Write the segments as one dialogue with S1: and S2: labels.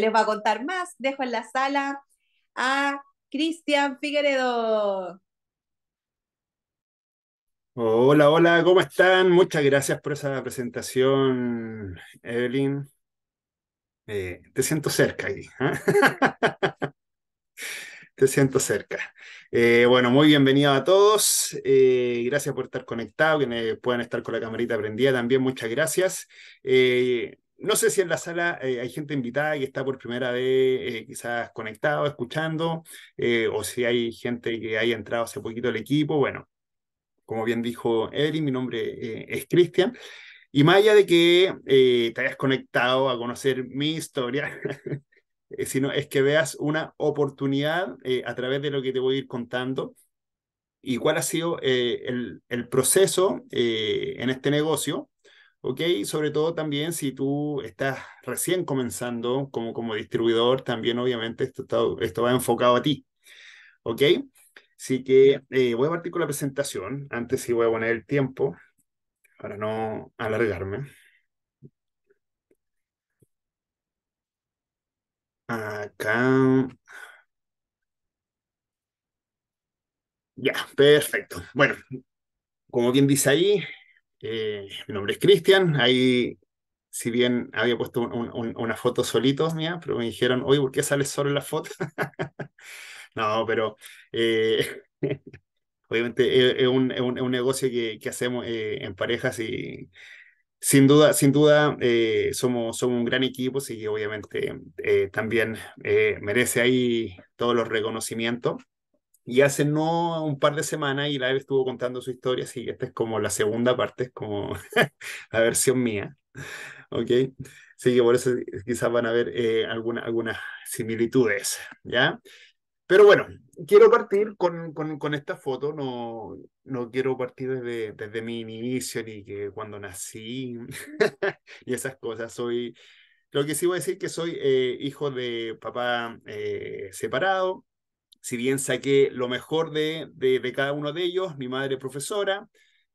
S1: les va a contar más. Dejo en la sala a Cristian Figueredo.
S2: Hola, hola, ¿cómo están? Muchas gracias por esa presentación, Evelyn. Eh, te siento cerca ahí. ¿eh? te siento cerca. Eh, bueno, muy bienvenido a todos. gracias por estar conectado, que puedan estar con la camarita prendida también. Muchas gracias. No sé si en la sala eh, hay gente invitada que está por primera vez eh, quizás conectado, escuchando, eh, o si hay gente que haya entrado hace poquito al equipo. Bueno, como bien dijo Evelyn, mi nombre es Cristian. Y más allá de que te hayas conectado a conocer mi historia, sino es que veas una oportunidad a través de lo que te voy a ir contando y cuál ha sido el, proceso en este negocio ¿ok? Sobre todo también si tú estás recién comenzando como, como distribuidor, también obviamente esto, esto va enfocado a ti, ¿ok? Así que eh, voy a partir con la presentación. Antes sí voy a poner el tiempo para no alargarme. Acá. Ya, perfecto. Bueno, como quien dice ahí, eh, mi nombre es Cristian. Ahí, si bien había puesto unas fotos una foto solito mía, pero me dijeron, oye, ¿por qué sales solo en la foto? no, pero eh, obviamente eh, es, un, negocio que, hacemos en parejas y sin duda, sin duda somos, somos un gran equipo, y que obviamente también merece ahí todos los reconocimientos. Y hace no un par de semanas, y la estuvo contando su historia, así que esta es como la segunda parte, es como la versión mía. ¿Ok? Así que por eso eh, quizás van a ver eh, alguna, algunas similitudes, ¿ya? Pero bueno, quiero partir con, con, esta foto, no, no quiero partir desde, desde, mi inicio ni que cuando nací y esas cosas. Soy, lo que sí voy a decir que soy eh, hijo de papá separado, si bien saqué lo mejor de, cada uno de ellos, mi madre profesora,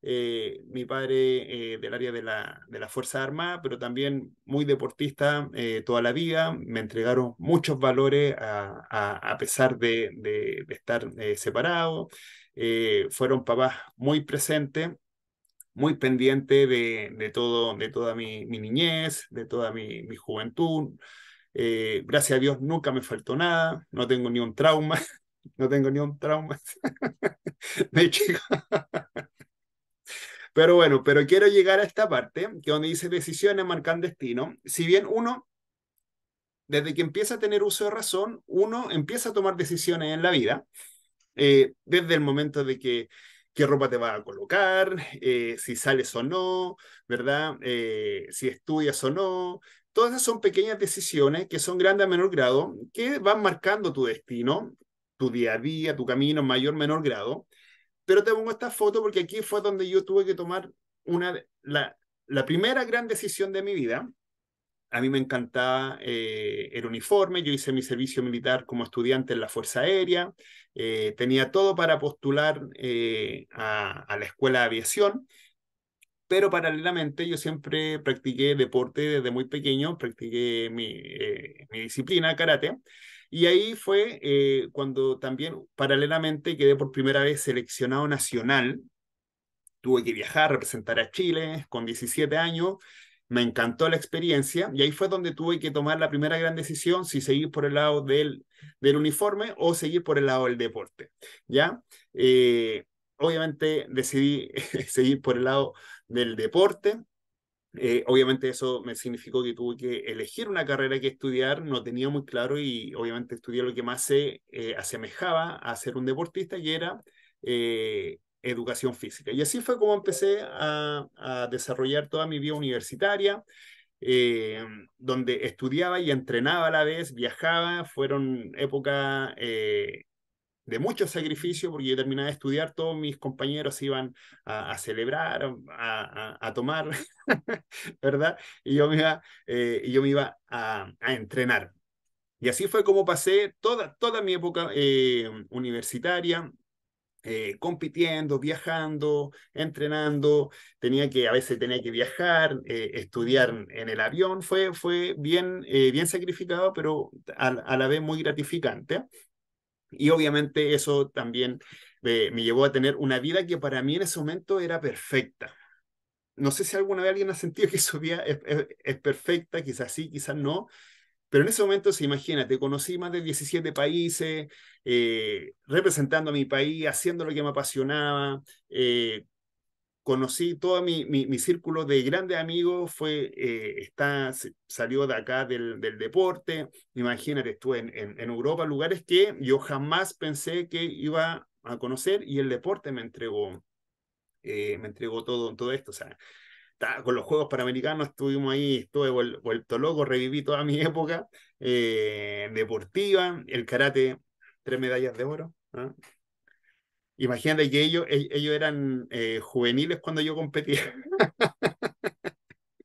S2: eh, mi padre eh, del área de la, de Fuerza Armada, pero también muy deportista eh, toda la vida. Me entregaron muchos valores a, pesar de, de, estar separado. fueron papás muy presentes, muy pendientes de, todo, de toda mi, niñez, de toda mi juventud. Eh, gracias a Dios nunca me faltó nada, no tengo ni un trauma, no tengo ni un trauma Pero bueno, pero quiero llegar a esta parte, que donde dice decisiones marcan destino. Si bien uno, desde que empieza a tener uso de razón, uno empieza a tomar decisiones en la vida, eh, desde el momento de que qué ropa te vas a colocar, eh, si sales o no, ¿verdad? si estudias o no, Todas esas son pequeñas decisiones que son grandes a menor grado, que van marcando tu destino, tu día a día, tu camino mayor mayor menor grado. Pero te pongo esta foto porque aquí fue donde yo tuve que tomar una, la, la primera gran decisión de mi vida. A mí me encantaba eh, el uniforme, yo hice mi servicio militar como estudiante en la Fuerza Aérea, eh, tenía todo para postular eh, a, a, la Escuela de Aviación pero paralelamente yo siempre practiqué deporte desde muy pequeño, practiqué mi, eh, disciplina, karate, y ahí fue eh, cuando también paralelamente quedé por primera vez seleccionado nacional, tuve que viajar, representar a Chile con 17 años, me encantó la experiencia y ahí fue donde tuve que tomar la primera gran decisión si seguir por el lado del, del uniforme o seguir por el lado del deporte, ¿ya? Eh, obviamente decidí seguir por el lado del deporte. Eh, obviamente eso me significó que tuve que elegir una carrera que estudiar, no tenía muy claro y obviamente estudié lo que más se eh, asemejaba a ser un deportista, y era eh, educación física. Y así fue como empecé a, a desarrollar toda mi vida universitaria, donde estudiaba y entrenaba a la vez, viajaba, fueron épocas de mucho sacrificio, porque yo terminaba de estudiar, todos mis compañeros iban a, celebrar, a, tomar, ¿verdad? Y yo me iba, eh, yo me iba a, entrenar. Y así fue como pasé toda, toda mi época eh, universitaria, eh, compitiendo, viajando, entrenando, tenía que, a veces tenía que viajar, estudiar en el avión, fue, fue bien, bien sacrificado, pero a, la vez muy gratificante. Y obviamente eso también eh, me llevó a tener una vida que para mí en ese momento era perfecta. No sé si alguna vez alguien ha sentido que su vida es, perfecta, quizás sí, quizás no, pero en ese momento, se imagínate, conocí más de 17 países, eh, representando a mi país, haciendo lo que me apasionaba, eh, conocí todo mi, mi, mi, círculo de grandes amigos, fue, eh, está, salió de acá del, del deporte, imagínate, estuve en, en, Europa, lugares que yo jamás pensé que iba a conocer y el deporte me entregó, eh, me entregó todo, todo esto, o sea, con los Juegos Panamericanos estuvimos ahí, estuve vuelto loco, reviví toda mi época eh, deportiva, el karate, tres medallas de oro, ¿ah? Imagínate que ellos, eran eh, juveniles cuando yo competía.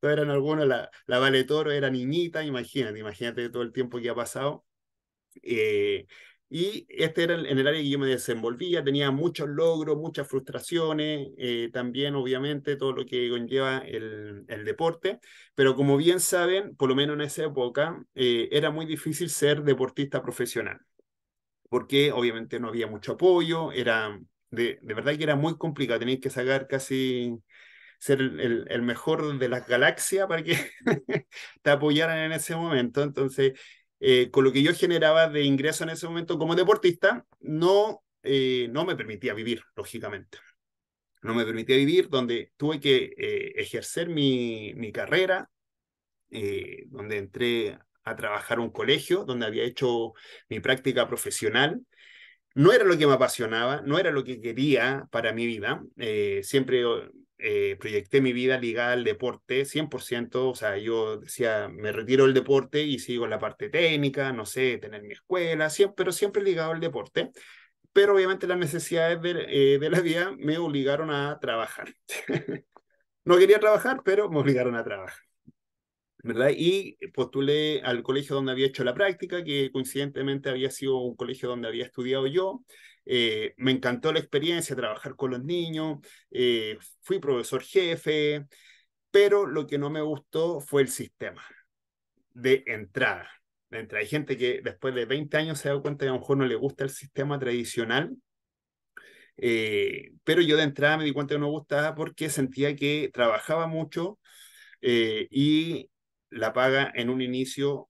S2: Todos eran algunos, la, la Vale Toro era niñita, imagínate, imagínate todo el tiempo que ha pasado. Eh, y este era en el área que yo me desenvolvía, tenía muchos logros, muchas frustraciones, eh, también obviamente todo lo que conlleva el, el, deporte, pero como bien saben, por lo menos en esa época, era muy difícil ser deportista profesional porque obviamente no había mucho apoyo, era de, verdad que era muy complicado, tenías que sacar casi ser el, mejor de las galaxias para que te apoyaran en ese momento. Entonces, eh, con lo que yo generaba de ingreso en ese momento como deportista, no, eh, no me permitía vivir, lógicamente. No me permitía vivir, donde tuve que eh, ejercer mi, mi carrera, donde entré a trabajar un colegio donde había hecho mi práctica profesional. No era lo que me apasionaba, no era lo que quería para mi vida. Eh, siempre oh, eh, proyecté mi vida ligada al deporte, 100%, o sea, yo decía, me retiro del deporte y sigo en la parte técnica, no sé, tener mi escuela, siempre, pero siempre ligado al deporte. Pero obviamente las necesidades de eh, la vida me obligaron a trabajar. no quería trabajar, pero me obligaron a trabajar. ¿verdad? Y postulé al colegio donde había hecho la práctica, que coincidentemente había sido un colegio donde había estudiado yo. Eh, me encantó la experiencia, trabajar con los niños, eh, fui profesor jefe, pero lo que no me gustó fue el sistema de entrada. De entrada. Hay gente que después de 20 años se da cuenta que a lo mejor no le gusta el sistema tradicional, eh, pero yo de entrada me di cuenta que no me gustaba porque sentía que trabajaba mucho y la paga en un inicio,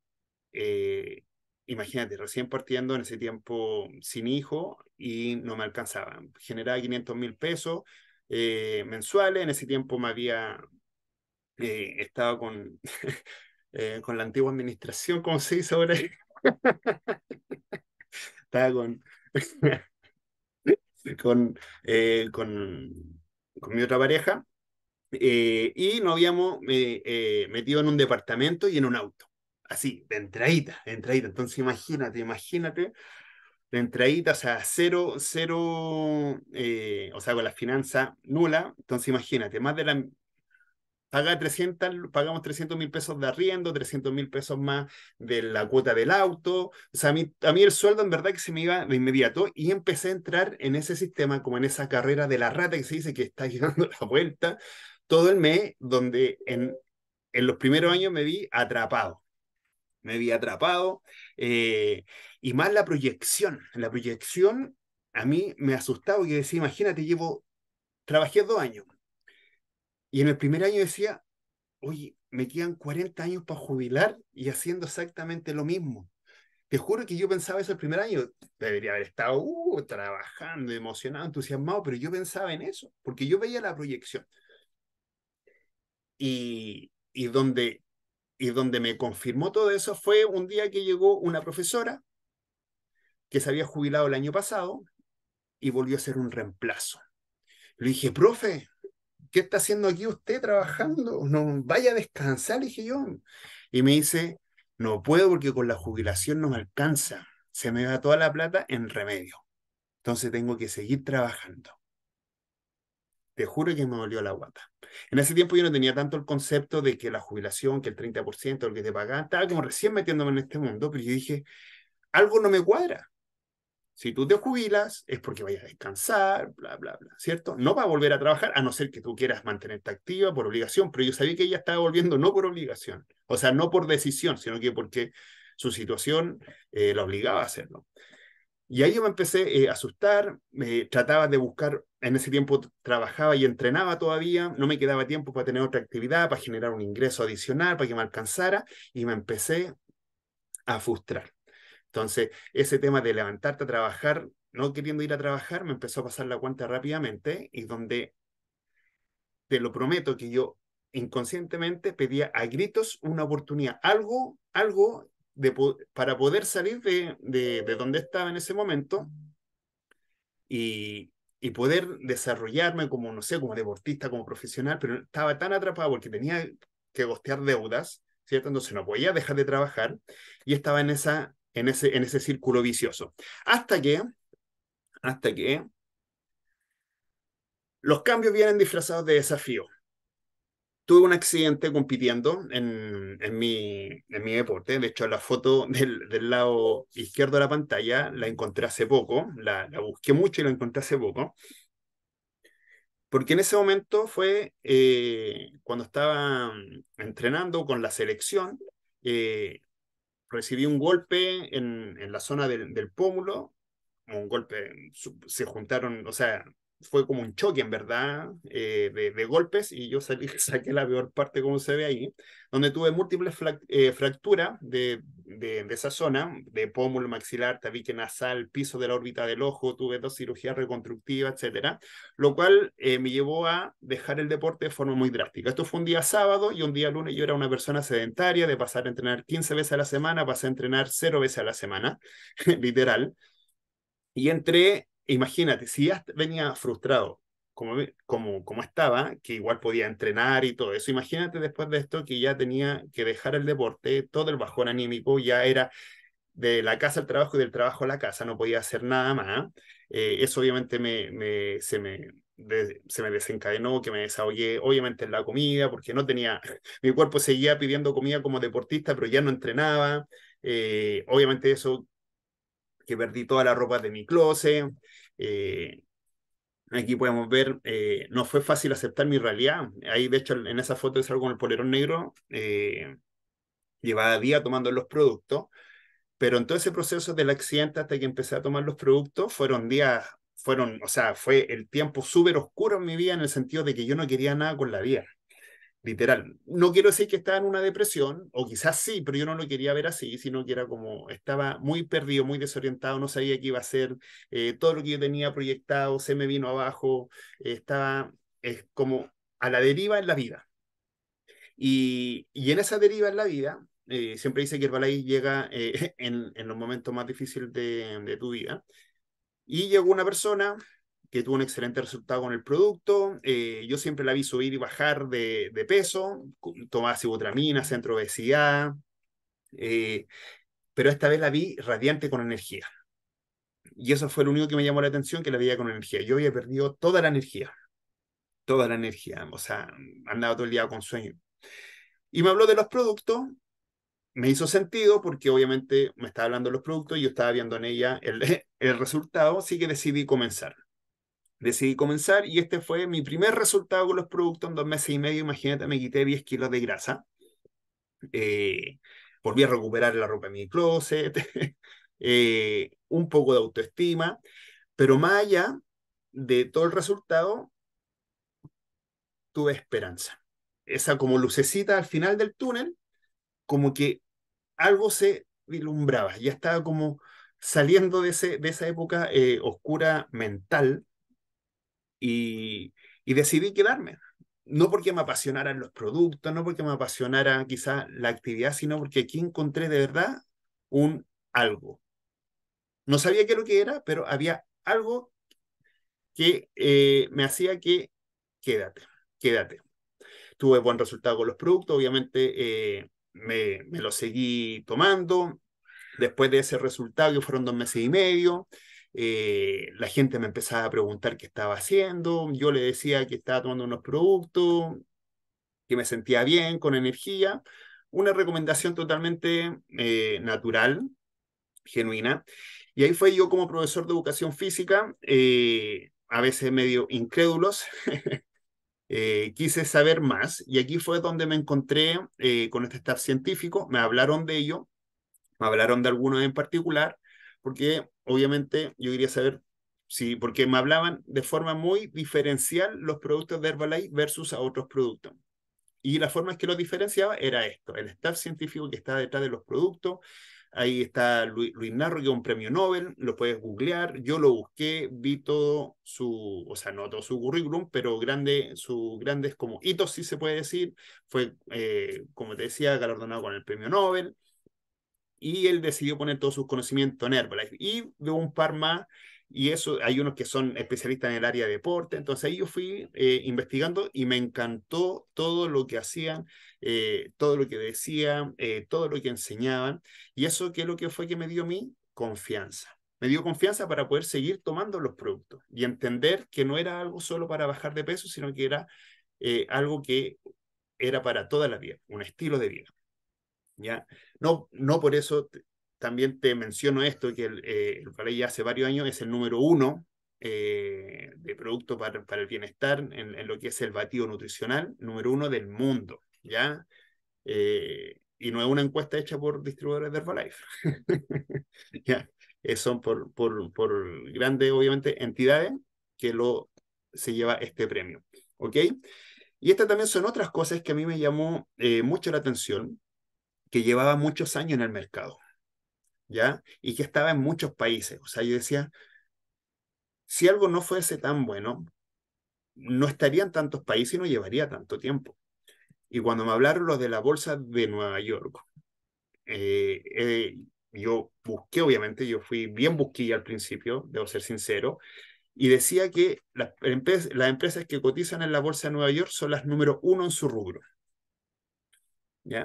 S2: eh, imagínate, recién partiendo en ese tiempo sin hijo y no me alcanzaba. Generaba 500 mil pesos eh, mensuales, en ese tiempo me había eh, estado con, con la antigua administración, con se dice ahora. Estaba con, con, con mi otra pareja eh, y nos habíamos eh, eh, metido en un departamento y en un auto, así, de entradita, de entradita. Entonces imagínate, imagínate, de entradita, o sea, cero, cero, o sea, con la finanza nula. Entonces imagínate, más de la, paga 300, pagamos 300 mil pesos de arriendo, 300 mil pesos más de la cuota del auto. O sea, a mí, el sueldo en verdad que se me iba de inmediato y empecé a entrar en ese sistema, como en esa carrera de la rata que se dice que está girando la vuelta, todo el mes donde en, los primeros años me vi atrapado. Me vi atrapado. Eh, y más la proyección. La proyección a mí me asustaba porque decía, imagínate, llevo, trabajé dos años. Y en el primer año decía, oye, me quedan 40 años para jubilar y haciendo exactamente lo mismo. Te juro que yo pensaba eso el primer año. Debería haber estado uh, trabajando, emocionado, entusiasmado, pero yo pensaba en eso, porque yo veía la proyección. Y, donde, y donde me confirmó todo eso fue un día que llegó una profesora que se había jubilado el año pasado y volvió a ser un reemplazo. Le dije, profe, ¿qué está haciendo aquí usted trabajando? No, vaya a descansar, le dije yo. Y me dice, no puedo porque con la jubilación no me alcanza. Se me va toda la plata en remedio. Entonces tengo que seguir trabajando te juro que me dolió la guata. En ese tiempo yo no tenía tanto el concepto de que la jubilación, que el 30%, lo que te pagan, estaba como recién metiéndome en este mundo, pero yo dije, algo no me cuadra. Si tú te jubilas es porque vayas a descansar, bla, bla, bla, ¿cierto? No va a volver a trabajar, a no ser que tú quieras mantenerte activa por obligación, pero yo sabía que ella estaba volviendo no por obligación, o sea, no por decisión, sino que porque su situación eh, la obligaba a hacerlo. Y ahí yo me empecé eh, a asustar, me trataba de buscar, en ese tiempo trabajaba y entrenaba todavía, no me quedaba tiempo para tener otra actividad, para generar un ingreso adicional, para que me alcanzara, y me empecé a frustrar. Entonces, ese tema de levantarte a trabajar, no queriendo ir a trabajar, me empezó a pasar la cuenta rápidamente y donde, te lo prometo, que yo inconscientemente pedía a gritos una oportunidad, algo, algo para poder salir de, de, donde estaba en ese momento y, poder desarrollarme como, no sé, como deportista, como profesional, pero estaba tan atrapado porque tenía que costear deudas, ¿cierto? Entonces no podía dejar de trabajar y estaba en, esa, en, ese, en ese círculo vicioso. Hasta que, hasta que los cambios vienen disfrazados de desafío tuve un accidente compitiendo en, en, mi, en mi deporte. De hecho, la foto del, del, lado izquierdo de la pantalla la encontré hace poco, la, la, busqué mucho y la encontré hace poco. Porque en ese momento fue eh, cuando estaba mm, entrenando con la selección, eh, recibí un golpe en, en la zona del, del pómulo, un golpe, mm, se juntaron, o sea, fue como un choque, en verdad, eh, de, golpes, y yo salí, saqué la peor parte, como se ve ahí, donde tuve múltiples eh, fracturas de, esa zona, de pómulo maxilar, tabique nasal, piso de la órbita del ojo, tuve dos cirugías reconstructivas, etcétera, lo cual eh, me llevó a dejar el deporte de forma muy drástica. Esto fue un día sábado y un día lunes yo era una persona sedentaria, de pasar a entrenar 15 veces a la semana, pasé a entrenar 0 veces a la semana, literal. Y entré imagínate, si ya venía frustrado como, como, como estaba, que igual podía entrenar y todo eso, imagínate después de esto que ya tenía que dejar el deporte, todo el bajón anímico ya era de la casa al trabajo y del trabajo a la casa, no podía hacer nada más. Eh, eso obviamente me, me, se, me, se me desencadenó, que me desahogué, obviamente en la comida, porque no tenía, mi cuerpo seguía pidiendo comida como deportista, pero ya no entrenaba. Eh, obviamente eso, que perdí toda la ropa de mi closet, eh, aquí podemos ver, eh, no fue fácil aceptar mi realidad. Ahí, de hecho, en esa foto es salgo con el polerón negro, eh, llevaba día tomando los productos, pero en todo ese proceso del accidente hasta que empecé a tomar los productos, fueron días, fueron, o sea, fue el tiempo súper oscuro en mi vida en el sentido de que yo no quería nada con la vida literal. No quiero decir que estaba en una depresión, o quizás sí, pero yo no lo quería ver así, sino que era como estaba muy perdido, muy desorientado, no sabía qué iba a hacer, eh, todo lo que yo tenía proyectado se me vino abajo, estaba como a la deriva en la vida. Y, en esa deriva en la vida, eh, siempre dice que el Herbalife llega eh, en, en, los momentos más difíciles de, de tu vida. Y llegó una persona que tuvo un excelente resultado con el producto. Eh, yo siempre la vi subir y bajar de, peso, tomaba cibotramina, centro obesidad, eh, pero esta vez la vi radiante con energía. Y eso fue lo único que me llamó la atención, que la veía con energía. Yo había perdido toda la energía, toda la energía, o sea, andaba todo el día con sueño. Y me habló de los productos, me hizo sentido porque obviamente me estaba hablando de los productos y yo estaba viendo en ella el, el resultado, así que decidí comenzar decidí comenzar y este fue mi primer resultado con los productos en dos meses y medio. Imagínate, me quité 10 kilos de grasa. Eh, volví a recuperar la ropa de mi closet, eh, un poco de autoestima, pero más allá de todo el resultado, tuve esperanza. Esa como lucecita al final del túnel, como que algo se vislumbraba, ya estaba como saliendo de, ese, de esa época eh, oscura mental y, decidí quedarme. No porque me apasionaran los productos, no porque me apasionara quizá la actividad, sino porque aquí encontré de verdad un algo. No sabía qué lo que era, pero había algo que eh, me hacía que quédate, quédate. Tuve buen resultado con los productos, obviamente eh, me, me lo seguí tomando. Después de ese resultado, que fueron dos meses y medio, eh, la gente me empezaba a preguntar qué estaba haciendo, yo le decía que estaba tomando unos productos, que me sentía bien, con energía, una recomendación totalmente eh, natural, genuina. Y ahí fue yo como profesor de educación física, eh, a veces medio incrédulos, quise saber más y aquí fue donde me encontré con este staff científico, me hablaron de ello, me hablaron de algunos en particular porque obviamente yo quería saber si, porque me hablaban de forma muy diferencial los productos de Herbalife versus a otros productos. Y la forma en que los diferenciaba era esto, el staff científico que está detrás de los productos, Ahí está Luis, Luis, Narro, que es un premio Nobel, lo puedes googlear. Yo lo busqué, vi todo su, o sea, no todo su currículum, pero grande, sus grandes como hitos, sí se puede decir. Fue, eh, como te decía, galardonado con el premio Nobel y él decidió poner todos sus conocimientos en Herbalife. Y veo un par más, y eso, hay unos que son especialistas en el área de deporte, entonces ahí yo fui eh, investigando y me encantó todo lo que hacían, eh, todo lo que decían, eh, todo lo que enseñaban, y eso que es lo que fue que me dio mi confianza. Me dio confianza para poder seguir tomando los productos y entender que no era algo solo para bajar de peso, sino que era algo que era para toda la vida, un estilo de vida. ¿ya? No, no por eso también te menciono esto, que el, eh, hace varios años es el número uno eh, de producto para, el bienestar en, lo que es el batido nutricional, número uno del mundo, ¿ya? Eh, y no es una encuesta hecha por distribuidores de Herbalife. ¿Ya? Eh, son por, por, por grandes, obviamente, entidades que lo, se lleva este premio, ¿ok? Y estas también son otras cosas que a mí me llamó mucho la atención, que llevaba muchos años en el mercado, ¿ya? Y que estaba en muchos países. O sea, yo decía, si algo no fuese tan bueno, no estaría en tantos países y no llevaría tanto tiempo. Y cuando me hablaron los de la bolsa de Nueva York, eh, eh, yo busqué, obviamente, yo fui bien busquilla al principio, debo ser sincero, y decía que las empresas que cotizan en la bolsa de Nueva York son las número uno en su rubro.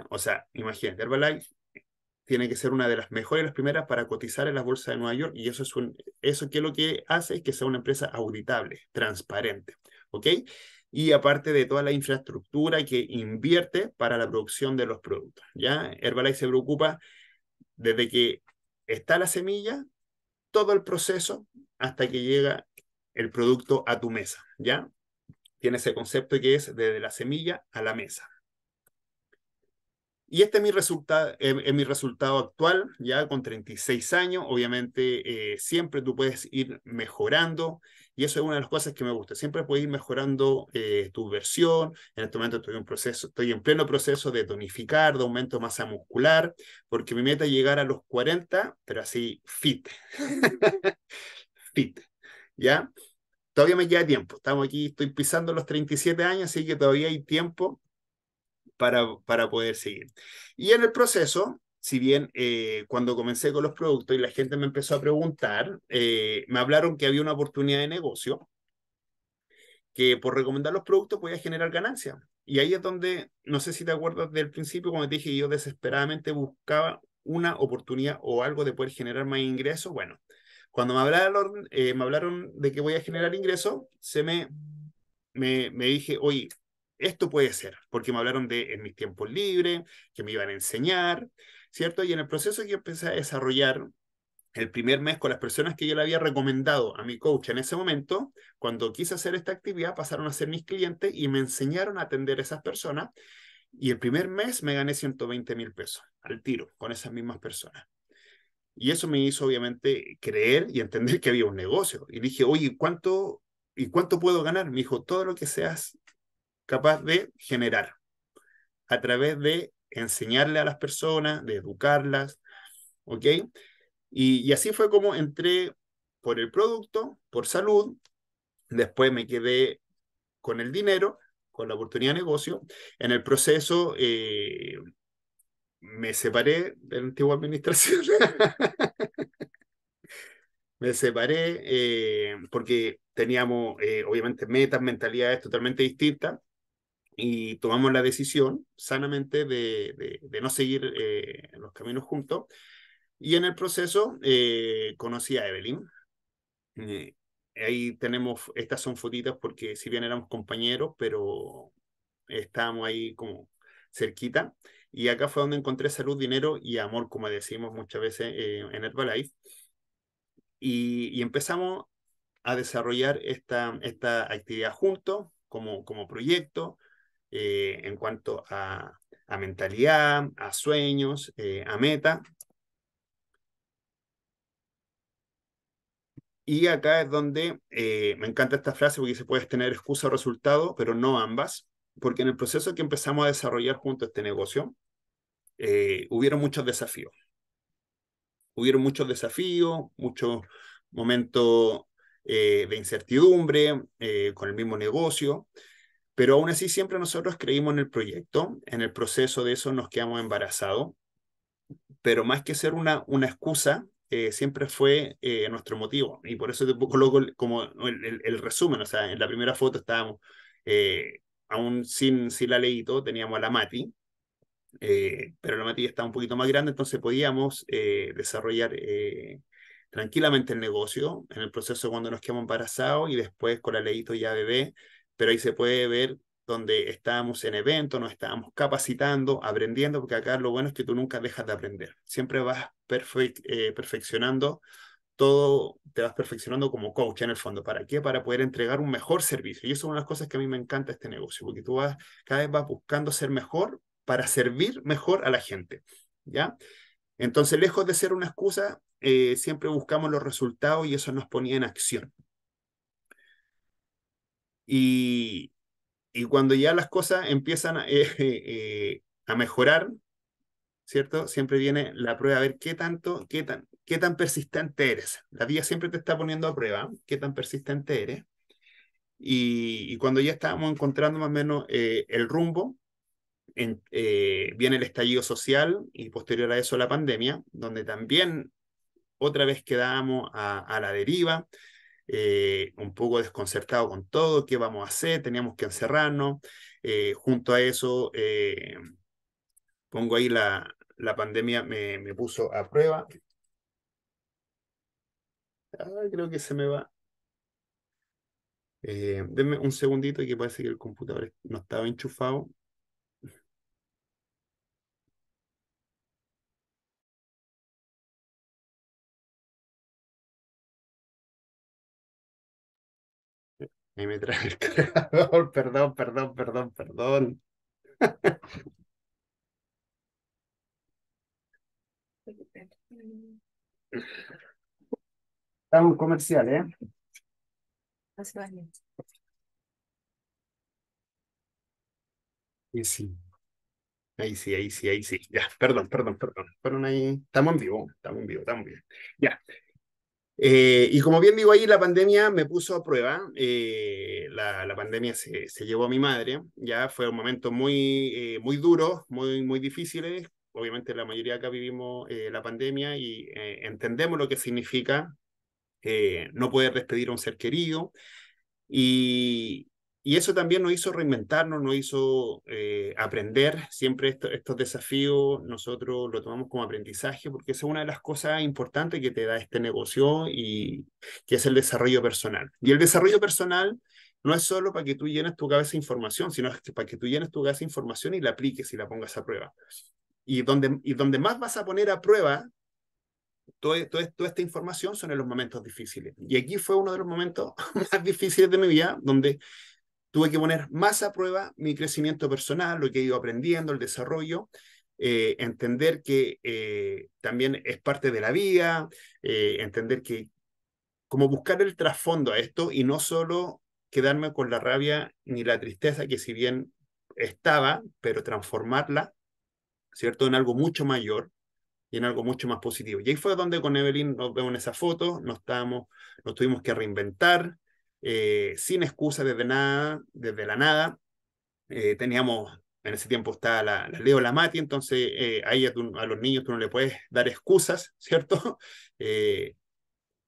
S2: O sea, imagínate, Herbalife tiene que ser una de las mejores, las primeras para cotizar en las bolsas de Nueva York y eso es un, eso que lo que hace es que sea una empresa auditable, transparente, ¿ok? Y aparte de toda la infraestructura que invierte para la producción de los productos, ¿ya? Herbalife se preocupa desde que está la semilla, todo el proceso hasta que llega el producto a tu mesa, ¿ya? Tiene ese concepto que es desde la semilla a la mesa. Y este es mi, resultado, eh, es, mi resultado actual, ya con 36 años. Obviamente, eh, siempre tú puedes ir mejorando y eso es una de las cosas que me gusta. Siempre puedes ir mejorando eh, tu versión. En este momento estoy en, proceso, estoy en pleno proceso de tonificar, de aumento de masa muscular, porque mi meta es llegar a los 40, pero así fit. fit, ¿ya? Todavía me queda tiempo. Estamos aquí, estoy pisando los 37 años, así que todavía hay tiempo para, poder seguir. Y en el proceso, si bien eh, cuando comencé con los productos y la gente me empezó a preguntar, eh, me hablaron que había una oportunidad de negocio, que por recomendar los productos podía generar ganancia. Y ahí es donde, no sé si te acuerdas del principio, cuando te dije yo desesperadamente buscaba una oportunidad o algo de poder generar más ingresos. Bueno, cuando me hablaron, eh, me hablaron de que voy a generar ingresos, se me, me, me dije, oye, esto puede ser, porque me hablaron de en mis tiempos libres, que me iban a enseñar, ¿cierto? Y en el proceso que empecé a desarrollar el primer mes con las personas que yo le había recomendado a mi coach en ese momento, cuando quise hacer esta actividad, pasaron a ser mis clientes y me enseñaron a atender a esas personas. Y el primer mes me gané 120 mil pesos al tiro con esas mismas personas. Y eso me hizo obviamente creer y entender que había un negocio. Y dije, oye, ¿cuánto, ¿y cuánto puedo ganar? Me dijo, todo lo que seas capaz de generar a través de enseñarle a las personas, de educarlas, ¿ok? Y, así fue como entré por el producto, por salud, después me quedé con el dinero, con la oportunidad de negocio. En el proceso eh, me separé de la antigua administración. me separé eh, porque teníamos, eh, obviamente, metas, mentalidades totalmente distintas y tomamos la decisión sanamente de, de, no seguir eh, los caminos juntos. Y en el proceso eh, conocí a Evelyn. Eh, ahí tenemos, estas son fotitas porque si bien éramos compañeros, pero estábamos ahí como cerquita. Y acá fue donde encontré salud, dinero y amor, como decimos muchas veces en Herbalife. Y, y, empezamos a desarrollar esta, esta actividad juntos como, como proyecto eh, en cuanto a, mentalidad, a sueños, eh, a meta. Y acá es donde eh, me encanta esta frase porque se puedes tener excusa o resultado, pero no ambas, porque en el proceso que empezamos a desarrollar a este negocio, hubieron muchos desafíos. Hubieron muchos desafíos, muchos momentos de incertidumbre con el mismo negocio, pero aún así siempre nosotros creímos en el proyecto, en el proceso de eso nos quedamos embarazados, pero más que ser una, una excusa, eh, siempre fue eh, nuestro motivo. Y por eso te coloco como el, resumen, o sea, en la primera foto estábamos, eh, aún sin, sin la leito teníamos a la Mati, pero la Mati ya estaba un poquito más grande, entonces podíamos desarrollar tranquilamente el negocio en el proceso cuando nos quedamos embarazados y después con la leito ya bebé pero ahí se puede ver donde estábamos en evento nos estábamos capacitando, aprendiendo, porque acá lo bueno es que tú nunca dejas de aprender, siempre vas eh, perfeccionando todo, te vas perfeccionando como coach en el fondo. ¿Para qué? Para poder entregar un mejor servicio. Y eso es una de las cosas que a mí me encanta este negocio, porque tú vas, cada vez vas buscando ser mejor para servir mejor a la gente, ¿ya? Entonces, lejos de ser una excusa, eh, siempre buscamos los resultados y eso nos ponía en acción. Y, cuando ya las cosas empiezan a, eh, eh, a, mejorar, ¿cierto? Siempre viene la prueba a ver qué tanto, qué tan, qué tan persistente eres. La vida siempre te está poniendo a prueba, qué tan persistente eres. Y, cuando ya estábamos encontrando más o menos eh, el rumbo, viene el estallido social y posterior a eso la pandemia, donde también otra vez quedábamos a la deriva eh, un poco desconcertado con todo, qué vamos a hacer, teníamos que encerrarnos. Eh, junto a eso, eh, pongo ahí la, la pandemia, me, puso a prueba. creo que se me va. denme un segundito que parece que el computador no estaba enchufado.
S1: Ahí me trae el creador. perdón, perdón, perdón, perdón.
S2: Estamos un comercial, ¿eh? Y sí. Ahí sí, ahí sí, ahí sí. Ya, perdón, perdón, perdón. Perdón ahí. Estamos en vivo, estamos en vivo, estamos bien. Ya. Eh, y como bien digo ahí, la pandemia me puso a prueba. Eh, la, pandemia se, se, llevó a mi madre, ya fue un momento muy, eh, muy duro, muy, muy difícil. Obviamente la mayoría acá vivimos la pandemia y entendemos lo que significa no poder despedir a un ser querido. Y, y eso también nos hizo reinventarnos, nos hizo eh, aprender. Siempre estos desafíos nosotros lo tomamos como aprendizaje porque es una de las cosas importantes que te da este negocio y que es el desarrollo personal. Y el desarrollo personal no es solo para que tú llenes tu cabeza de información, sino para que tú llenes tu cabeza de información y la apliques y la pongas a prueba. Y donde, y donde más vas a poner a prueba toda esta información son en los momentos difíciles. Y aquí fue uno de los momentos más difíciles de mi vida donde tuve que poner más a prueba mi crecimiento personal, lo que he ido aprendiendo, el desarrollo, eh, entender que eh, también es parte de la vida, eh, entender que como buscar el trasfondo a esto y no solo quedarme con la rabia ni la tristeza que si bien estaba, pero transformarla, ¿cierto?, en algo mucho mayor y en algo mucho más positivo. Y ahí fue donde con Evelyn nos vemos en esa foto, nos, estábamos, nos tuvimos que reinventar, eh, sin excusa desde nada, desde la nada. Eh, teníamos, en ese tiempo estaba la, Leo, la Mati, entonces eh, ahí a, los niños tú no le puedes dar excusas, ¿cierto?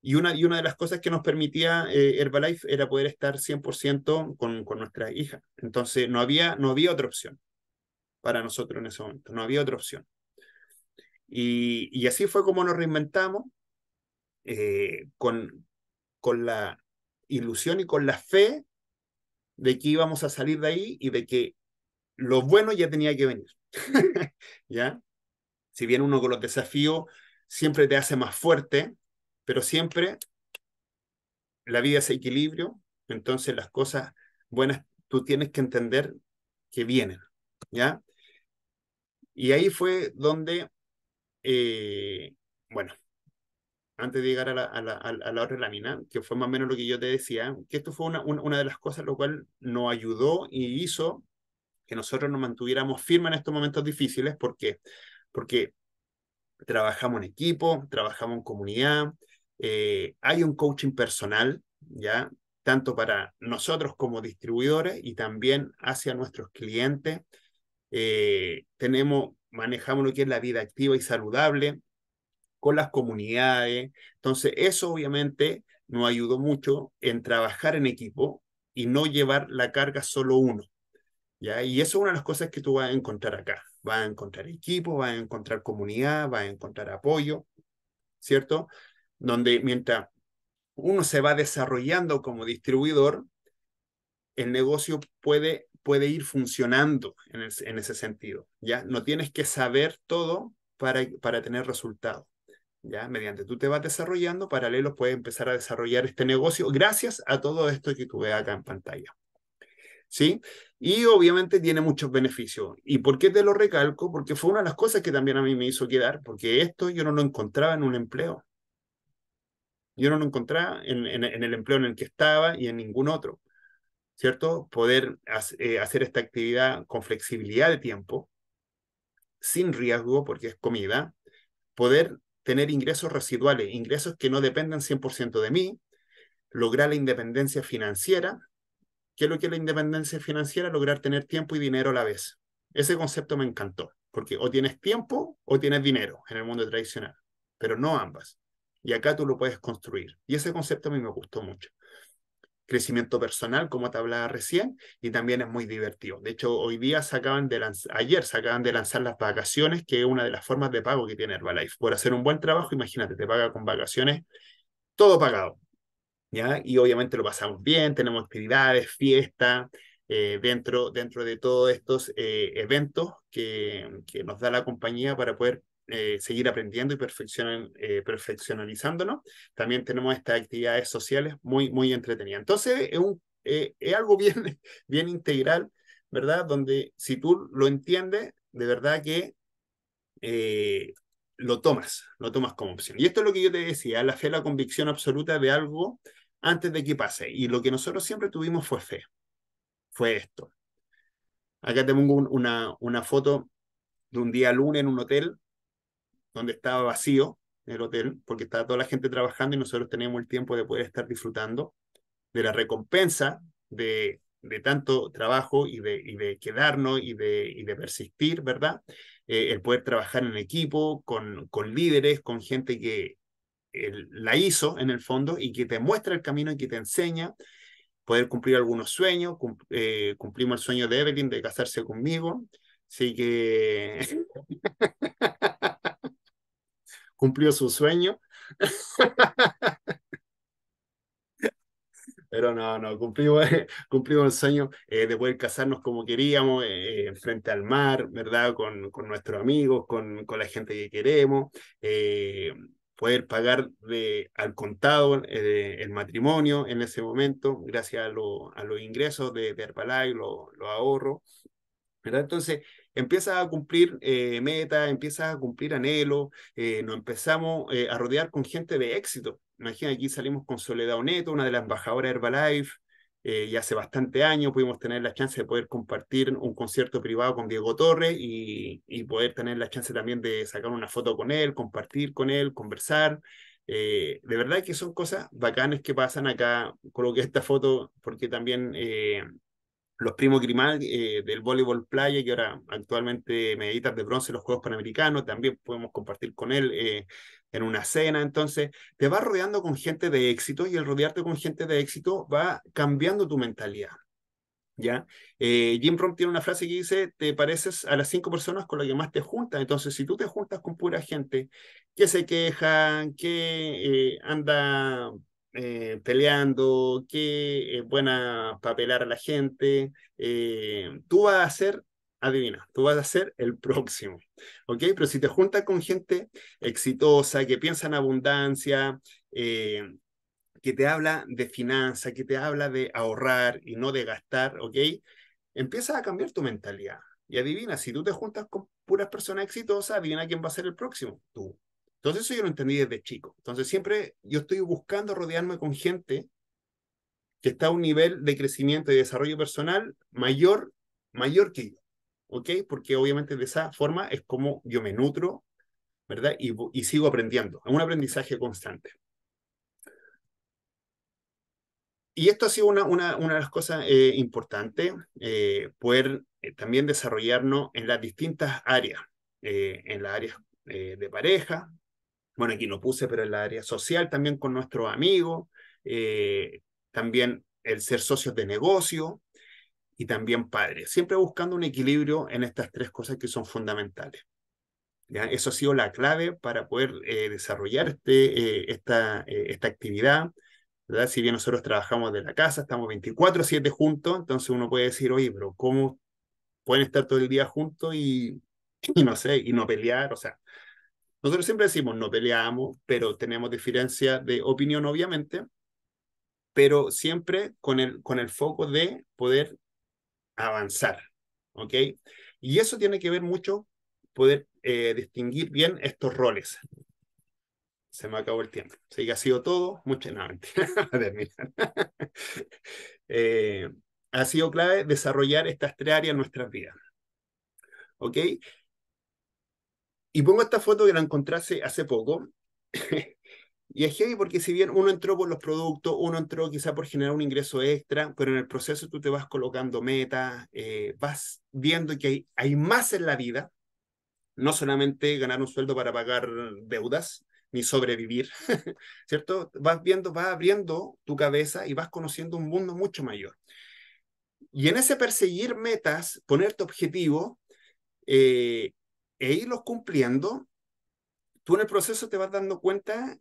S2: y, una, y una de las cosas que nos permitía Herbalife era poder estar 100% con, con nuestra hija. Entonces no había, no había otra opción para nosotros en ese momento, no había otra opción. Y, y así fue como nos reinventamos con, con la ilusión y con la fe de que íbamos a salir de ahí y de que lo bueno ya tenía que venir. ¿Ya? Si bien uno con los desafíos siempre te hace más fuerte, pero siempre la vida es equilibrio, entonces las cosas buenas tú tienes que entender que vienen, ¿ya? Y ahí fue donde, eh, bueno, antes de llegar a la, hora la, la, otra que fue más o menos lo que yo te decía, que esto fue una, de las cosas lo cual nos ayudó y hizo que nosotros nos mantuviéramos firmes en estos momentos difíciles. ¿Por Porque trabajamos en equipo, trabajamos en comunidad, eh, hay un coaching personal, ¿ya? Tanto para nosotros como distribuidores y también hacia nuestros clientes. Eh, tenemos, manejamos lo que es la vida activa y saludable, con las comunidades. Entonces, eso obviamente nos ayudó mucho en trabajar en equipo y no llevar la carga solo uno. ¿ya? Y eso es una de las cosas que tú vas a encontrar acá. Vas a encontrar equipo, vas a encontrar comunidad, vas a encontrar apoyo, ¿cierto? Donde mientras uno se va desarrollando como distribuidor, el negocio puede, puede ir funcionando en, ese sentido. ¿ya? No tienes que saber todo para, para tener resultados. ¿ya? Mediante tú te vas desarrollando, paralelo puedes empezar a desarrollar este negocio gracias a todo esto que tú ves acá en pantalla. ¿Sí? Y obviamente tiene muchos beneficios. ¿Y por qué te lo recalco? Porque fue una de las cosas que también a mí me hizo quedar, porque esto yo no lo encontraba en un empleo. Yo no lo encontraba en, en el empleo en el que estaba y en ningún otro. ¿Cierto? Poder eh, hacer esta actividad con flexibilidad de tiempo, sin riesgo, porque es comida, poder tener ingresos residuales, ingresos que no dependan 100% de mí, lograr la independencia financiera. ¿Qué es lo que es la independencia financiera? Lograr tener tiempo y dinero a la vez. Ese concepto me encantó, porque o tienes tiempo o tienes dinero en el mundo tradicional, pero no ambas. Y acá tú lo puedes construir. Y ese concepto a mí me gustó mucho crecimiento personal, como te hablaba recién, y también es muy divertido. De hecho, hoy día se acaban de lanzar, ayer se acaban de lanzar las vacaciones, que es una de las formas de pago que tiene Herbalife. Por hacer un buen trabajo, imagínate, te paga con vacaciones, todo pagado. ¿ya? Y obviamente lo pasamos bien, tenemos actividades, fiesta, eh, dentro, dentro de todos estos eh, eventos que, que nos da la compañía para poder eh, seguir aprendiendo y eh, perfeccionalizándonos. También tenemos estas actividades sociales muy, muy entretenidas. Entonces, es, eh, algo bien, bien integral, ¿verdad? Donde si tú lo entiendes, de verdad que lo tomas, lo tomas como opción. Y esto es lo que yo te decía, la fe, la convicción absoluta de algo antes de que pase. Y lo que nosotros siempre tuvimos fue fe, fue esto. Acá tengo una, una foto de un día lunes en un hotel donde estaba vacío el hotel, porque estaba toda la gente trabajando y nosotros teníamos el tiempo de poder estar disfrutando de la recompensa de, tanto trabajo y de, quedarnos y de, persistir, ¿verdad? Eh, el poder trabajar en equipo, con, líderes, con gente que la hizo en el fondo y que te muestra el camino y que te enseña poder cumplir algunos sueños, eh, cumplimos el sueño de Evelyn de casarse conmigo, así que cumplió su sueño. Pero no, no, cumplimos, cumplimos el sueño eh, de poder casarnos como queríamos, eh, frente al mar, ¿verdad? Con, con nuestros amigos, con, con, la gente que queremos, eh, poder pagar de, al contado eh, el matrimonio en ese momento, gracias a, lo, a los ingresos de, Herbalife, los lo ahorros. ¿verdad? Entonces, Empieza a cumplir eh, metas, empiezas a cumplir anhelos, eh, nos empezamos eh, a rodear con gente de éxito. Imagina, aquí salimos con Soledad Oneto, una de las embajadoras de Herbalife, eh, y hace bastante años pudimos tener la chance de poder compartir un concierto privado con Diego Torres y, poder tener la chance también de sacar una foto con él, compartir con él, conversar. de verdad que son cosas bacanas que pasan acá. Coloqué esta foto porque también los primos Grimal eh, del voleibol playa, que ahora actualmente medita de bronce en los Juegos Panamericanos, también podemos compartir con él eh, en una cena. Entonces, te vas rodeando con gente de éxito y el rodearte con gente de éxito va cambiando tu mentalidad. ¿Ya? Eh, Jim Rom tiene una frase que dice, te pareces a las cinco personas con las que más te juntas. Entonces, si tú te juntas con pura gente que se quejan, que anda eh, peleando, qué buena para a la gente. Eh, tú vas a ser, adivina, tú vas a ser el próximo, ¿ok? Pero si te juntas con gente exitosa, que piensa en abundancia, eh, que te habla de finanzas, que te habla de ahorrar y no de gastar, ¿ok? Empiezas a cambiar tu mentalidad. Y adivina, si tú te juntas con puras personas exitosas, adivina quién va a ser el próximo, tú. Entonces eso yo lo entendí desde chico. Entonces siempre yo estoy buscando rodearme con gente que está a un nivel de crecimiento y desarrollo personal mayor, mayor que yo. ¿Ok? Porque obviamente de esa forma es como yo me nutro, ¿verdad? Y, sigo aprendiendo. Es un aprendizaje constante. Y esto ha sido una, de las cosas eh, importantes, eh, poder eh, también desarrollarnos en las distintas áreas, en las áreas de pareja, bueno, aquí no puse, pero en la área social, también con nuestros amigos, eh, también el ser socios de negocio y también padres, siempre buscando un equilibrio en estas tres cosas que son fundamentales. Eso ha sido la clave para poder eh, desarrollar este, eh, esta, eh, esta actividad. ¿verdad? Si bien nosotros trabajamos de la casa, estamos 24/7 juntos, entonces uno puede decir, oye, pero ¿cómo pueden estar todo el día juntos y, no sé, y no pelear? O sea, nosotros siempre decimos, no peleamos, pero tenemos diferencia de opinión, obviamente, pero siempre con el, con el foco de poder avanzar, ¿ok? Y eso tiene que ver mucho poder eh, distinguir bien estos roles. Se me acabó el tiempo. Así que ha sido todo. Muchas no, eh, ha sido clave desarrollar estas tres áreas en nuestras vidas. ¿Ok? Y pongo esta foto que la encontré hace, poco. y es heavy porque si bien uno entró por los productos, uno entró quizá por generar un ingreso extra, pero en el proceso tú te vas colocando metas, eh, vas viendo que hay, hay más en la vida, no solamente ganar un sueldo para pagar deudas ni sobrevivir, ¿cierto? Vas viendo, vas abriendo tu cabeza y vas conociendo un mundo mucho mayor. Y en ese perseguir metas, ponerte objetivo, eh, e irlos cumpliendo, tú en el proceso te vas dando cuenta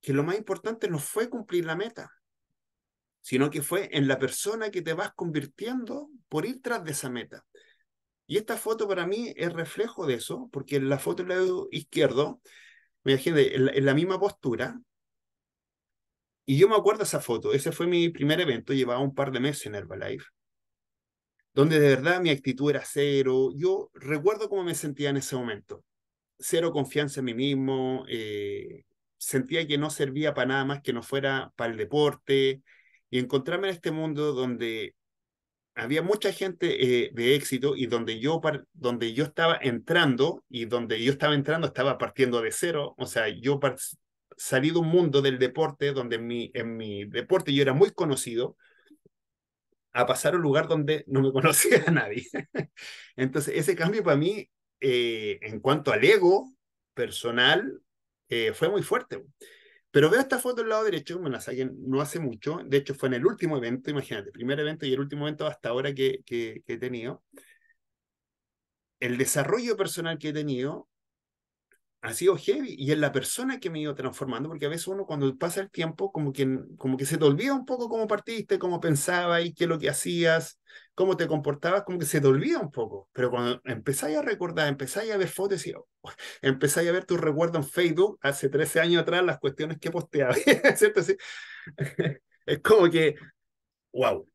S2: que lo más importante no fue cumplir la meta, sino que fue en la persona que te vas convirtiendo por ir tras de esa meta. Y esta foto para mí es reflejo de eso, porque la foto del lado izquierdo, me imagínate, en la, misma postura, y yo me acuerdo de esa foto, ese fue mi primer evento, llevaba un par de meses en Herbalife donde de verdad mi actitud era cero. Yo recuerdo cómo me sentía en ese momento. Cero confianza en mí mismo, eh, sentía que no servía para nada más que no fuera para el deporte. Y encontrarme en este mundo donde había mucha gente eh, de éxito y donde yo, donde yo estaba entrando y donde yo estaba entrando estaba partiendo de cero. O sea, yo salí de un mundo del deporte donde mi, en mi deporte yo era muy conocido, a pasar a un lugar donde no me conocía nadie. Entonces, ese cambio para mí, eh, en cuanto al ego personal, eh, fue muy fuerte. Pero veo esta foto del lado derecho, me la saqué no hace mucho, de hecho fue en el último evento, imagínate, primer evento y el último evento hasta ahora que he tenido. El desarrollo personal que he tenido ha sido heavy y es la persona que me ha ido transformando, porque a veces uno cuando pasa el tiempo como que, como que se te olvida un poco cómo partiste, cómo pensabas y qué es lo que hacías, cómo te comportabas, como que se te olvida un poco. Pero cuando empezáis a recordar, empezáis a ver fotos y oh", empezáis a ver tus recuerdos en Facebook hace 13 años atrás, las cuestiones que posteabas, ¿cierto? es como que, wow,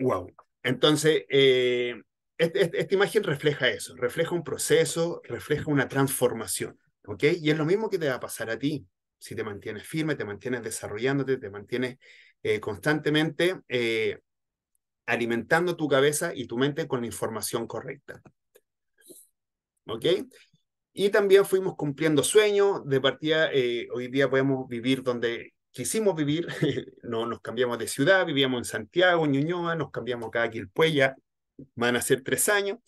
S2: wow. Entonces, eh, este, este, esta imagen refleja eso, refleja un proceso, refleja una transformación, ¿ok? Y es lo mismo que te va a pasar a ti si te mantienes firme, te mantienes desarrollándote, te mantienes eh, constantemente eh, alimentando tu cabeza y tu mente con la información correcta. ¿Ok? Y también fuimos cumpliendo sueños. De partida, eh, hoy día podemos vivir donde quisimos vivir. no, nos cambiamos de ciudad, vivíamos en Santiago, Ñuñoa, nos cambiamos acá a Quilpuella, van a ser tres años.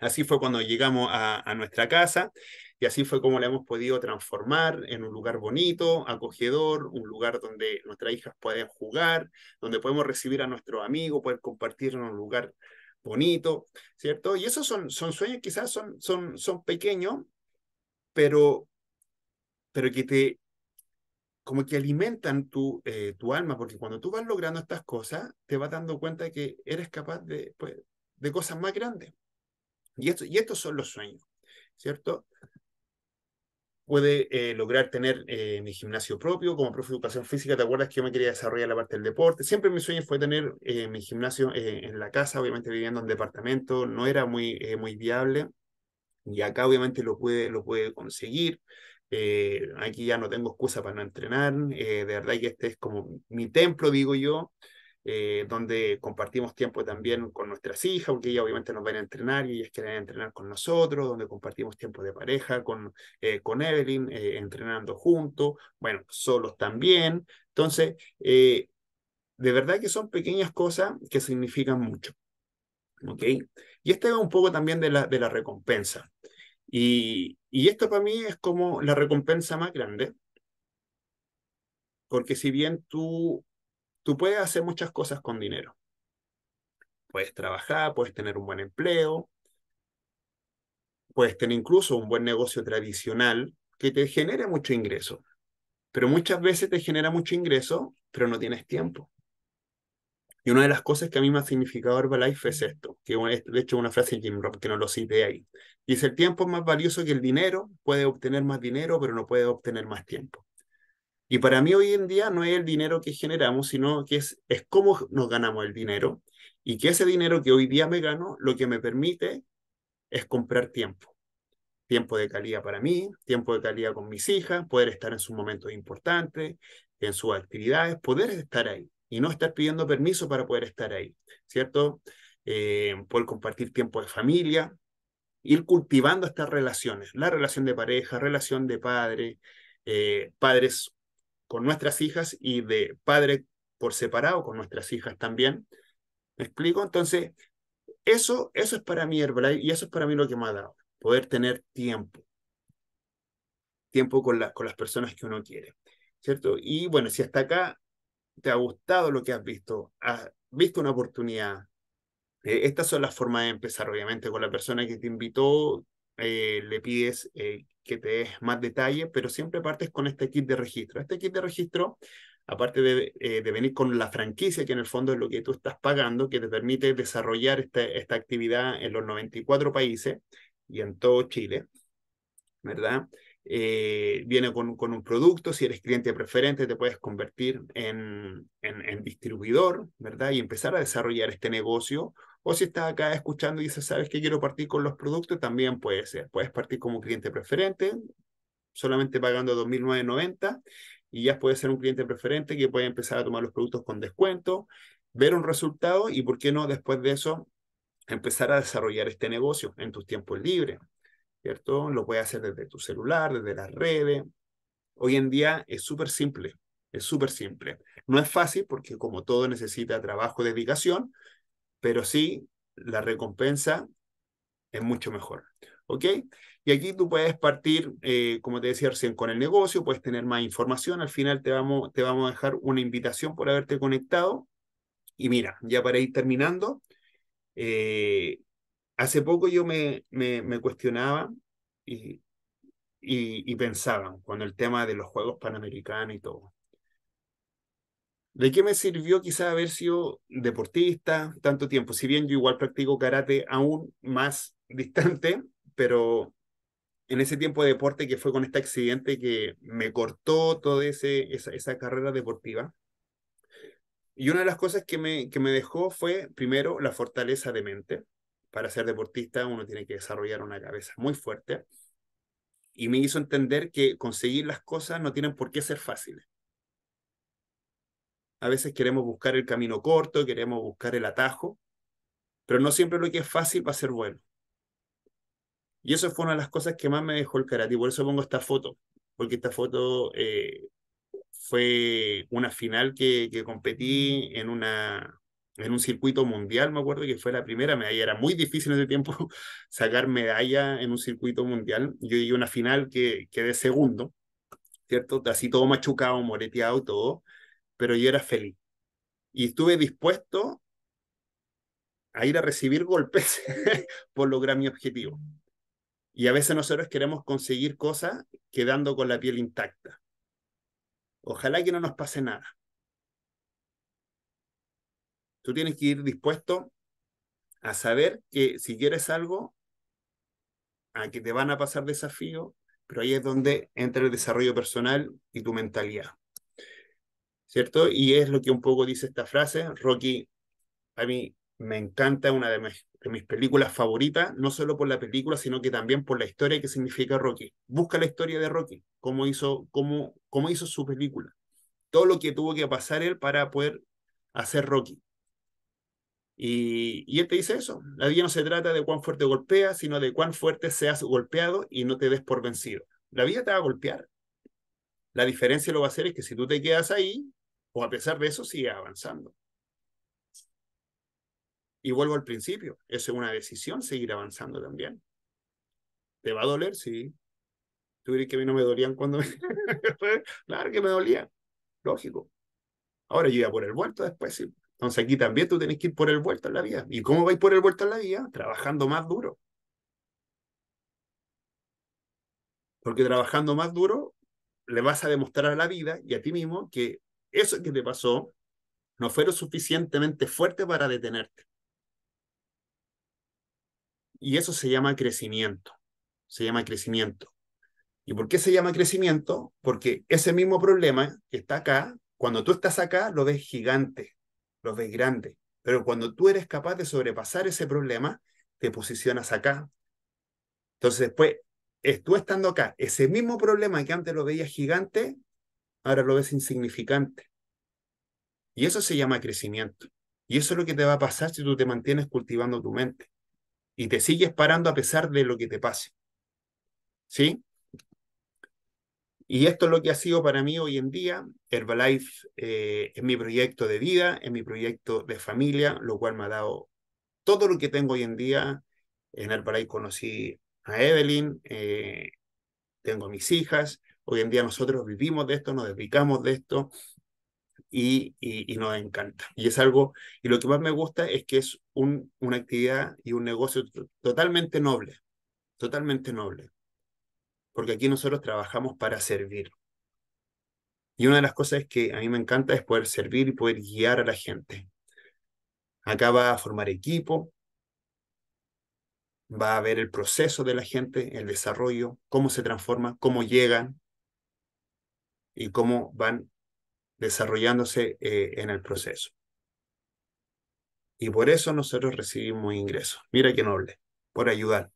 S2: Así fue cuando llegamos a, nuestra casa y así fue como la hemos podido transformar en un lugar bonito, acogedor, un lugar donde nuestras hijas pueden jugar, donde podemos recibir a nuestros amigos, poder compartir en un lugar bonito, ¿cierto? Y esos son, son sueños, quizás son, son, son pequeños, pero, pero que te como que alimentan tu, eh, tu alma, porque cuando tú vas logrando estas cosas, te vas dando cuenta de que eres capaz de, pues, de cosas más grandes. Y, esto, y estos son los sueños, ¿cierto? Puede eh, lograr tener eh, mi gimnasio propio, como profe de educación física, ¿te acuerdas que yo me quería desarrollar la parte del deporte? Siempre mi sueño fue tener mi gimnasio en la casa, obviamente viviendo en un departamento, no era muy, muy viable, y acá obviamente lo pude, lo puede conseguir. Eh, aquí ya no tengo excusa para no entrenar. Eh, de verdad que este es como mi templo, digo yo, eh, donde compartimos tiempo también con nuestras hijas, porque ellas obviamente nos van a entrenar y ellas quieren entrenar con nosotros, donde compartimos tiempo de pareja con, con Evelyn, entrenando juntos, bueno, solos también. Entonces, de verdad que son pequeñas cosas que significan mucho. ¿Ok? Y este es un poco también de la, de la recompensa. Y, esto para mí es como la recompensa más grande, porque si bien tú, tú puedes hacer muchas cosas con dinero, puedes trabajar, puedes tener un buen empleo, puedes tener incluso un buen negocio tradicional que te genere mucho ingreso, pero muchas veces te genera mucho ingreso, pero no tienes tiempo. Y una de las cosas que a mí me ha significado Herbalife es esto, que de hecho una frase de Jim Rohn que no lo cité ahí. Dice, el tiempo es más valioso que el dinero, puede obtener más dinero, pero no puede obtener más tiempo. Y para mí hoy en día no es el dinero que generamos, sino que es, es cómo nos ganamos el dinero y que ese dinero que hoy día me gano, lo que me permite es comprar tiempo. Tiempo de calidad para mí, tiempo de calidad con mis hijas, poder estar en sus momentos importantes, en sus actividades, poder estar ahí y no estar pidiendo permiso para poder estar ahí, ¿cierto? Eh, poder compartir tiempo de familia, ir cultivando estas relaciones, la relación de pareja, relación de padre, eh, padres con nuestras hijas y de padre por separado con nuestras hijas también. ¿Me explico? Entonces, eso, eso es para mí Herbalife y eso es para mí lo que me ha dado, poder tener tiempo, tiempo con, con las personas que uno quiere, ¿cierto? Y bueno, si hasta acá te ha gustado lo que has visto, has ah, visto una oportunidad. Eh, estas son las formas de empezar, obviamente, con la persona que te invitó, eh, le pides eh, que te des más detalles, pero siempre partes con este kit de registro. Este kit de registro, aparte de, de, venir con la franquicia, que en el fondo es lo que tú estás pagando, que te permite desarrollar esta, esta actividad en los 94 países y en todo Chile, ¿verdad? Eh, viene con, un producto, si eres cliente preferente te puedes convertir en, distribuidor, ¿verdad? Y empezar a desarrollar este negocio. O si estás acá escuchando y dices, ¿sabes que quiero partir con los productos? También puede ser. Puedes partir como cliente preferente, solamente pagando 2.990 y ya puedes ser un cliente preferente que puede empezar a tomar los productos con descuento, ver un resultado y, ¿por qué no, después de eso, empezar a desarrollar este negocio en tus tiempos libres? ¿cierto? Lo puedes hacer desde tu celular, desde las redes. Hoy en día es súper simple, es súper simple. No es fácil porque como todo necesita trabajo, dedicación, pero sí la recompensa es mucho mejor. ¿Ok? Y aquí tú puedes partir, eh, como te decía recién, con el negocio, puedes tener más información. Al final te vamos, te vamos a dejar una invitación por haberte conectado. Y mira, ya para ir terminando, eh, hace poco yo me, me, cuestionaba y, y, pensaba con el tema de los Juegos Panamericanos y todo. ¿De qué me sirvió quizá haber sido deportista tanto tiempo? Si bien yo igual practico karate aún más distante, pero en ese tiempo de deporte que fue con este accidente que me cortó toda esa, esa carrera deportiva. Y una de las cosas que me, que me dejó fue, primero, la fortaleza de mente, para ser deportista uno tiene que desarrollar una cabeza muy fuerte. Y me hizo entender que conseguir las cosas no tienen por qué ser fáciles. A veces queremos buscar el camino corto, queremos buscar el atajo, pero no siempre lo que es fácil va a ser bueno. Y eso fue una de las cosas que más me dejó el karate, por eso pongo esta foto, porque esta foto eh, fue una final que competí en una, en un circuito mundial, me acuerdo que fue la primera medalla. Era muy difícil en ese tiempo sacar medalla en un circuito mundial. Yo llegué a una final que quedé segundo, ¿cierto? Así todo machucado, moreteado, todo, pero yo era feliz. Y estuve dispuesto a ir a recibir golpes por lograr mi objetivo. Y a veces nosotros queremos conseguir cosas quedando con la piel intacta. Ojalá que no nos pase nada. Tú tienes que ir dispuesto a saber que si quieres algo, a que te van a pasar desafíos, pero ahí es donde entra el desarrollo personal y tu mentalidad. ¿Cierto? Y es lo que un poco dice esta frase. Rocky, a mí me encanta, una de mis, películas favoritas, no solo por la película, sino que también por la historia que significa Rocky. Busca la historia de Rocky, cómo hizo, cómo, cómo hizo su película, todo lo que tuvo que pasar él para poder hacer Rocky. Y, él te dice eso, la vida no se trata de cuán fuerte golpeas, sino de cuán fuerte seas golpeado y no te des por vencido. La vida te va a golpear. La diferencia lo va a hacer es que si tú te quedas ahí, o a pesar de eso, sigues avanzando. Y vuelvo al principio, eso es una decisión seguir avanzando también. ¿Te va a doler? Sí. Tú dirías que a mí no me dolían cuando me... claro que me dolía. Lógico. Ahora yo iba por el vuelto después, sí. Entonces aquí también tú tenés que ir por el vuelto en la vida. ¿Y cómo vais por el vuelto en la vida? Trabajando más duro. Porque trabajando más duro le vas a demostrar a la vida y a ti mismo que eso que te pasó no fue lo suficientemente fuerte para detenerte. Y eso se llama crecimiento. Se llama crecimiento. ¿Y por qué se llama crecimiento? Porque ese mismo problema que está acá, cuando tú estás acá, lo ves gigante los ves grandes. Pero cuando tú eres capaz de sobrepasar ese problema, te posicionas acá. Entonces después, pues, tú estando acá, ese mismo problema que antes lo veías gigante, ahora lo ves insignificante. Y eso se llama crecimiento. Y eso es lo que te va a pasar si tú te mantienes cultivando tu mente. Y te sigues parando a pesar de lo que te pase. ¿Sí? Y esto es lo que ha sido para mí hoy en día. Herbalife eh, es mi proyecto de vida, es mi proyecto de familia, lo cual me ha dado todo lo que tengo hoy en día. En Herbalife conocí a Evelyn, eh, tengo mis hijas. Hoy en día nosotros vivimos de esto, nos dedicamos de esto y, y nos encanta. Y es algo, y lo que más me gusta es que es un, una actividad y un negocio totalmente noble, totalmente noble porque aquí nosotros trabajamos para servir. Y una de las cosas que a mí me encanta es poder servir y poder guiar a la gente. Acá va a formar equipo, va a ver el proceso de la gente, el desarrollo, cómo se transforma, cómo llegan y cómo van desarrollándose eh, en el proceso. Y por eso nosotros recibimos ingresos. Mira qué noble, por ayudar.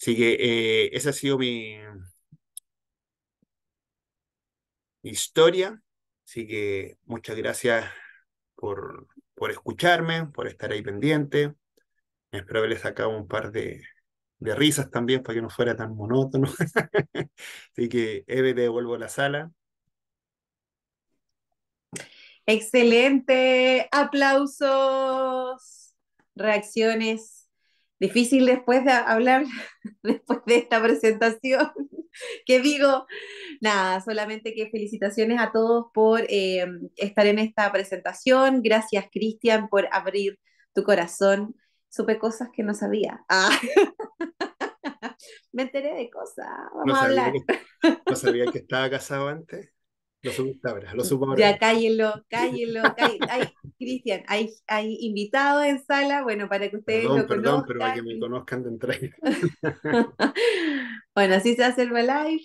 S2: Así que eh, esa ha sido mi, historia. Así que muchas gracias por, por escucharme, por estar ahí pendiente. Espero haberles sacado un par de, risas también para que no fuera tan monótono. Así que, Eve, te devuelvo la sala.
S1: Excelente, aplausos, reacciones difícil después de hablar, después de esta presentación, que digo, nada, solamente que felicitaciones a todos por eh, estar en esta presentación, gracias Cristian por abrir tu corazón, supe cosas que no sabía. Ah. Me enteré de cosas, vamos a hablar.
S2: no sabía que estaba casado antes. Lo subo, ahora, lo Ya
S1: cállenlo, cállenlo. Cristian, hay, invitados en sala, bueno, para que ustedes perdón, lo perdón, pero para
S2: que me conozcan de entrada.
S1: bueno, así se hace el live.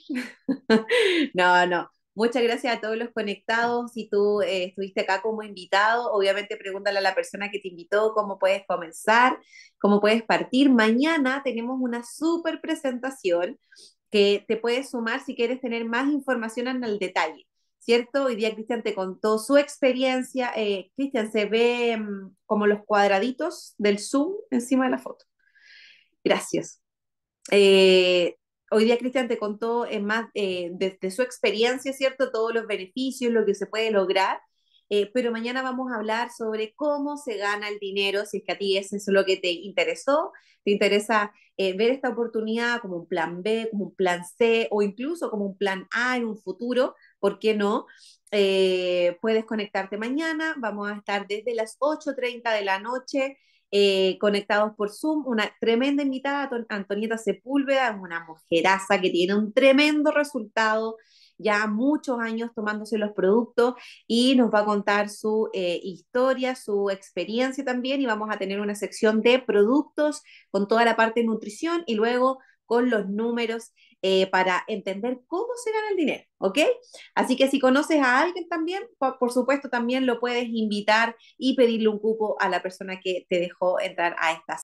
S1: no, no. Muchas gracias a todos los conectados. Si tú eh, estuviste acá como invitado, obviamente pregúntale a la persona que te invitó cómo puedes comenzar, cómo puedes partir. Mañana tenemos una súper presentación que te puedes sumar si quieres tener más información en el detalle. ¿cierto? Hoy día Cristian te contó su experiencia. Eh, Cristian, se ve mm, como los cuadraditos del Zoom encima de la foto. Gracias. Eh, hoy día Cristian te contó en eh, más desde de su experiencia, ¿cierto? Todos los beneficios, lo que se puede lograr. Eh, pero mañana vamos a hablar sobre cómo se gana el dinero, si es que a ti eso es lo que te interesó, te interesa eh, ver esta oportunidad como un plan B, como un plan C o incluso como un plan A en un futuro, ¿por qué no? Eh, puedes conectarte mañana, vamos a estar desde las 8.30 de la noche. conectados por Zoom, una tremenda invitada, Antonieta Sepúlveda, es una mujeraza que tiene un tremendo resultado ya muchos años tomándose los productos y nos va a contar su eh, historia, su experiencia también y vamos a tener una sección de productos con toda la parte de nutrición y luego con los números eh, para entender cómo se gana el dinero, ¿ok? Así que si conoces a alguien también, por, por, supuesto también lo puedes invitar y pedirle un cupo a la persona que te dejó entrar a esta